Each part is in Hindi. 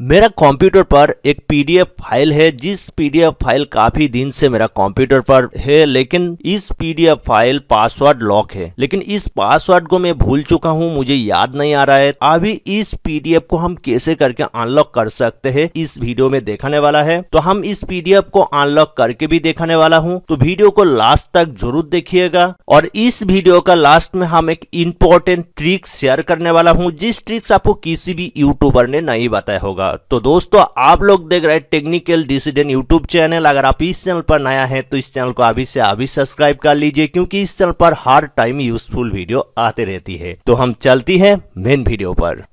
मेरा कंप्यूटर पर एक पीडीएफ फाइल है जिस पीडीएफ फाइल काफी दिन से मेरा कंप्यूटर पर है लेकिन इस पीडीएफ फाइल पासवर्ड लॉक है लेकिन इस पासवर्ड को मैं भूल चुका हूं मुझे याद नहीं आ रहा है अभी इस पीडीएफ को हम कैसे करके अनलॉक कर सकते हैं इस वीडियो में देखाने वाला है तो हम इस पीडीएफ को अनलॉक करके भी देखाने वाला हूँ तो वीडियो को लास्ट तक जरूर देखिएगा और इस वीडियो का लास्ट में हम एक इम्पोर्टेंट ट्रिक शेयर करने वाला हूँ जिस ट्रिक्स आपको किसी भी यूट्यूबर ने नहीं बताया होगा तो दोस्तों आप लोग देख रहे हैं टेक्निकल डिसीजन यूट्यूब चैनल अगर आप इस चैनल पर नया है तो इस चैनल को अभी से अभी सब्सक्राइब कर लीजिए क्योंकि इस चैनल पर हर टाइम यूजफुल वीडियो आते रहती है तो हम चलती है मेन वीडियो पर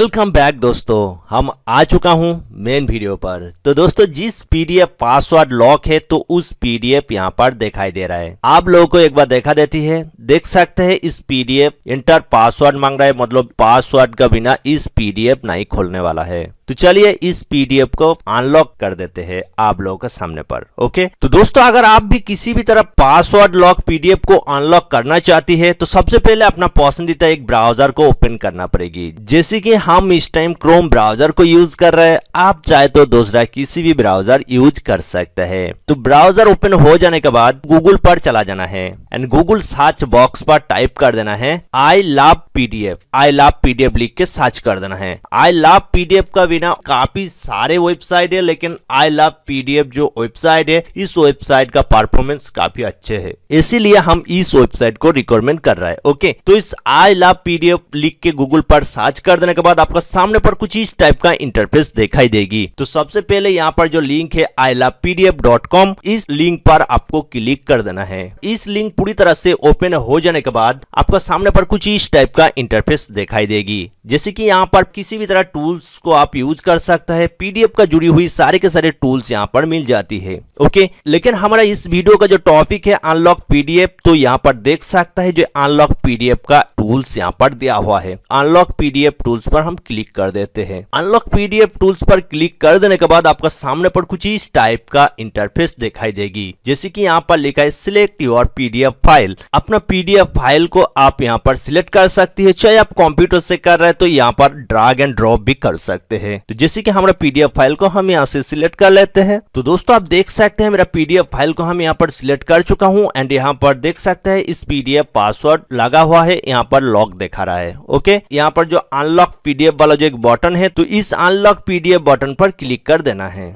वेलकम बैक दोस्तों हम आ चुका हूं मेन वीडियो पर तो दोस्तों जिस पीडीएफ पासवर्ड लॉक है तो उस पीडीएफ यहां पर दिखाई दे रहा है आप लोगों को एक बार देखा देती है देख सकते हैं इस पीडीएफ इंटर पासवर्ड मांग रहा है मतलब पासवर्ड का बिना इस पीडीएफ नहीं खोलने वाला है तो चलिए इस पीडीएफ को अनलॉक कर देते हैं आप लोगों के सामने पर ओके तो दोस्तों अगर आप भी किसी भी तरह पासवर्ड लॉक पीडीएफ को अनलॉक करना चाहती है तो सबसे पहले अपना पसंदीदा एक ब्राउजर को ओपन करना पड़ेगी जैसे कि हम इस टाइम क्रोम ब्राउजर को यूज कर रहे हैं आप चाहे तो दूसरा किसी भी ब्राउजर यूज कर सकते हैं तो ब्राउजर ओपन हो जाने के बाद गूगल पर चला जाना है एंड गूगल सर्च बॉक्स पर टाइप कर देना है I love PDF I love PDF लिख के सर्च कर देना है आई लव पीडीएफ का ना काफी सारे वेबसाइट है लेकिन आई लव पीडीएफ जो वेबसाइट है इस वेबसाइट का परफॉर्मेंस काफी अच्छे है इसीलिए हम इस वेबसाइट को रिकमेंड कर रहा है ओके तो इस आई लव पीडीएफ लिख के गूगल पर सर्च कर देने के बाद आपका सामने पर कुछ इस टाइप का इंटरफेस दिखाई देगी तो सबसे पहले यहाँ पर जो लिंक है I love PDF dot com इस लिंक पर आपको क्लिक कर देना है इस लिंक पूरी तरह से ओपन हो जाने के बाद आपका सामने पर कुछ इस टाइप का इंटरफेस दिखाई देगी जैसे कि यहाँ पर किसी भी तरह टूल्स को आप यूज कर सकता है पीडीएफ का जुड़ी हुई सारे के सारे टूल्स यहाँ पर मिल जाती है ओके लेकिन हमारा इस वीडियो का जो टॉपिक है अनलॉक पीडीएफ तो यहाँ पर देख सकता है जो अनलॉक पीडीएफ का टूल्स यहाँ पर दिया हुआ है अनलॉक पीडीएफ टूल्स पर हम क्लिक कर देते हैं अनलॉक पीडीएफ टूल्स पर क्लिक कर देने के बाद आपका सामने पर कुछ इस टाइप का इंटरफेस दिखाई देगी जैसे की यहाँ पर लिखा है सिलेक्ट योर पीडीएफ फाइल अपना पीडीएफ फाइल को आप यहाँ पर सिलेक्ट कर सकती है चाहे आप कंप्यूटर से कर रहे हैं तो यहाँ पर ड्रैग एंड ड्रॉप भी कर सकते हैं तो जैसे की हमारा पीडीएफ फाइल को हम यहाँ से सिलेक्ट कर लेते हैं तो दोस्तों आप देख सकते सकते हैं मेरा पीडीएफ फाइल को हम यहाँ पर सिलेक्ट कर चुका हूँ एंड यहाँ पर देख सकते हैं इस पीडीएफ पासवर्ड लगा हुआ है यहाँ पर लॉक दिखा रहा है ओके यहाँ पर जो अनलॉक पीडीएफ वाला जो एक बटन है तो इस अनलॉक पीडीएफ बटन पर क्लिक कर देना है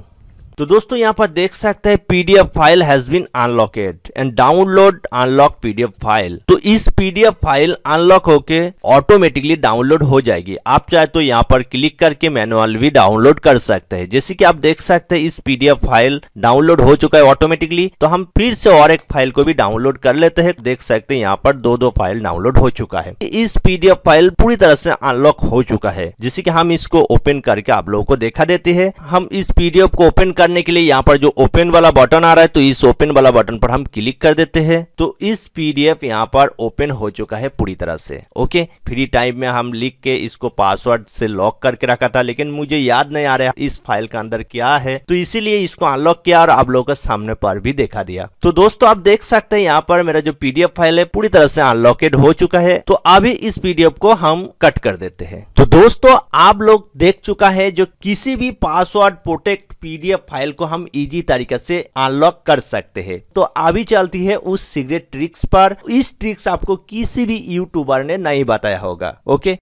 तो दोस्तों यहाँ पर देख सकते हैं PDF file has been unlocked and download unlock PDF file तो इस पीडीएफ फाइल अनलॉक होके ऑटोमेटिकली डाउनलोड हो जाएगी आप चाहे तो यहाँ पर क्लिक करके मैनुअल भी डाउनलोड कर सकते हैं जैसे कि आप देख सकते हैं इस पीडीएफ फाइल डाउनलोड हो चुका है ऑटोमेटिकली तो हम फिर से और एक फाइल को भी डाउनलोड कर लेते हैं देख सकते हैं यहाँ पर दो दो फाइल डाउनलोड हो चुका है इस पीडीएफ फाइल पूरी तरह से अनलॉक हो चुका है जैसे की हम इसको ओपन करके आप लोगों को देखा देते हैं हम इस पीडीएफ को ओपन कर करने के लिए यहाँ पर जो ओपन वाला बटन आ रहा है तो इस ओपन वाला बटन पर हम क्लिक कर देते हैं तो इस पीडीएफ यहाँ पर ओपन हो चुका है पूरी तरह से ओके फ्री टाइम में हम लिख के इसको पासवर्ड से लॉक करके रखा था लेकिन मुझे याद नहीं आ रहा इस फाइल का अंदर क्या है तो इसीलिए इसको अनलॉक किया और आप लोगों के सामने पर भी देखा दिया तो दोस्तों आप देख सकते हैं यहाँ पर मेरा जो पीडीएफ फाइल है पूरी तरह से अनलॉकेड हो चुका है तो अभी इस पीडीएफ को हम कट कर देते हैं तो दोस्तों आप लोग देख चुका है जो किसी भी पासवर्ड प्रोटेक्ट पीडीएफ फाइल को हम इजी तरीके से अनलॉक कर सकते हैं तो अभी चलती है उस सीक्रेट ट्रिक्स पर इस ट्रिक्स आपको किसी भी यूट्यूबर ने नहीं बताया होगा ओके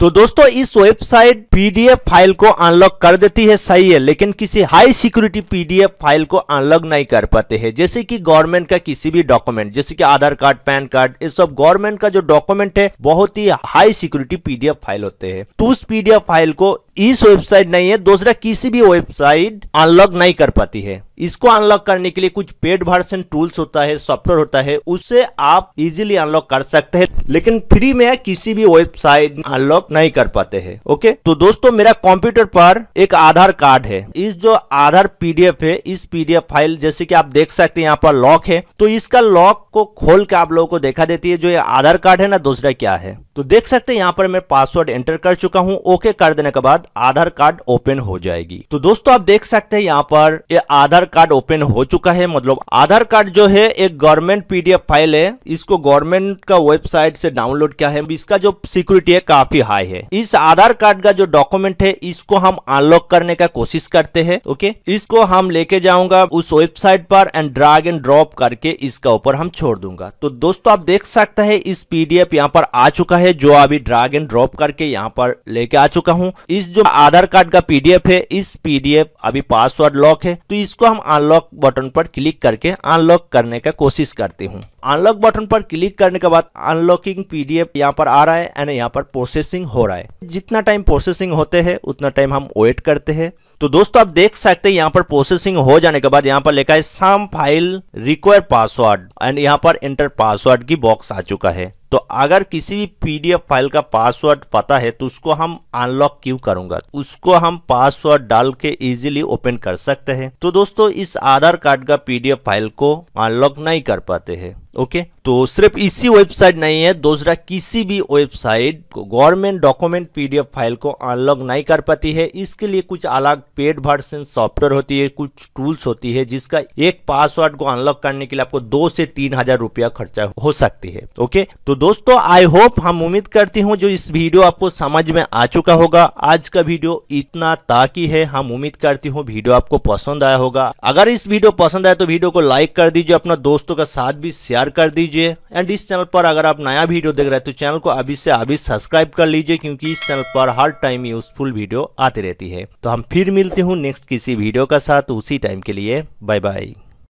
तो दोस्तों इस वेबसाइट पीडीएफ फाइल को अनलॉक कर देती है सही है लेकिन किसी हाई सिक्योरिटी पीडीएफ फाइल को अनलॉक नहीं कर पाते हैं जैसे कि गवर्नमेंट का किसी भी डॉक्यूमेंट जैसे कि आधार कार्ड पैन कार्ड ये सब गवर्नमेंट का जो डॉक्यूमेंट है बहुत ही हाई सिक्योरिटी पीडीएफ फाइल होते हैं तो उस पीडीएफ फाइल को इस वेबसाइट नहीं है दूसरा किसी भी वेबसाइट अनलॉक नहीं कर पाती है इसको अनलॉक करने के लिए कुछ पेड वर्सन टूल्स होता है सॉफ्टवेयर होता है उससे आप इजीली अनलॉक कर सकते हैं लेकिन फ्री में किसी भी वेबसाइट अनलॉक नहीं कर पाते हैं ओके तो दोस्तों मेरा कंप्यूटर पर एक आधार कार्ड है इस जो आधार पीडीएफ है इस पीडीएफ फाइल जैसे कि आप देख सकते हैं यहाँ पर लॉक है तो इसका लॉक को खोल के आप लोगों को देखा देती है जो ये आधार कार्ड है ना दूसरा क्या है तो देख सकते हैं यहाँ पर मैं पासवर्ड एंटर कर चुका हूँ ओके कर देने के बाद आधार कार्ड ओपन हो जाएगी तो दोस्तों आप देख सकते हैं यहाँ पर ये आधार कार्ड ओपन हो चुका है मतलब आधार कार्ड जो है एक गवर्नमेंट पीडीएफ फाइल है इसको गवर्नमेंट का वेबसाइट से डाउनलोड किया है इसका जो सिक्योरिटी है काफी हाई है इस आधार कार्ड का जो डॉक्यूमेंट है इसको हम अनलॉक करने का कोशिश करते हैं ओके इसको हम लेके जाऊंगा उस वेबसाइट पर एंड ड्रैग एंड ड्रॉप करके इसका ऊपर हम छोड़ दूंगा तो दोस्तों आप देख सकते हैं इस पीडीएफ यहाँ पर आ चुका है जो अभी ड्रैग एंड ड्रॉप करके यहाँ पर लेके आ चुका हूँ इस जो आधार कार्ड का पीडीएफ है इस पीडीएफ अभी पासवर्ड लॉक है तो इसको हम अनलॉक बटन पर क्लिक करके अनलॉक करने का कोशिश करते हूँ अनलॉक बटन पर क्लिक करने के बाद अनलॉकिंग पीडीएफ यहाँ पर आ रहा है एंड यहाँ पर प्रोसेसिंग हो रहा है जितना टाइम प्रोसेसिंग होते हैं उतना टाइम हम वेट करते हैं तो दोस्तों आप देख सकते हैं यहाँ पर प्रोसेसिंग हो जाने के बाद यहाँ पर लिखा है some file require password and यहाँ पर एंटर पासवर्ड की बॉक्स आ चुका है तो अगर किसी भी पीडीएफ फाइल का पासवर्ड पता है तो उसको हम अनलॉक क्यों करूंगा उसको हम पासवर्ड डाल के इजीली ओपन कर सकते हैं तो दोस्तों इस आधार कार्ड का पीडीएफ फाइल को अनलॉक नहीं कर पाते हैं ओके तो सिर्फ इसी वेबसाइट नहीं है दूसरा किसी भी वेबसाइट को गवर्नमेंट डॉक्यूमेंट पीडीएफ फाइल को अनलॉक नहीं कर पाती है इसके लिए कुछ अलग पेड वर्सन सॉफ्टवेयर होती है कुछ टूल्स होती है जिसका एक पासवर्ड को अनलॉक करने के लिए आपको दो से तीन हजार रुपया खर्चा हो सकती है ओके तो दोस्तों आई होप हम उम्मीद करती हूँ जो इस वीडियो आपको समझ में आ चुका होगा आज का वीडियो इतना ताकि है हम उम्मीद करती हूँ वीडियो आपको पसंद आया होगा अगर इस वीडियो पसंद आया तो वीडियो को लाइक कर दीजिए अपना दोस्तों का साथ भी शेयर कर दीजिए एंड इस चैनल पर अगर आप नया वीडियो देख रहे हैं तो चैनल को अभी से अभी सब्सक्राइब कर लीजिए क्योंकि इस चैनल पर हर टाइम यूजफुल वीडियो आती रहती है तो हम फिर मिलते हूँ नेक्स्ट किसी वीडियो का साथ उसी टाइम के लिए बाय बाय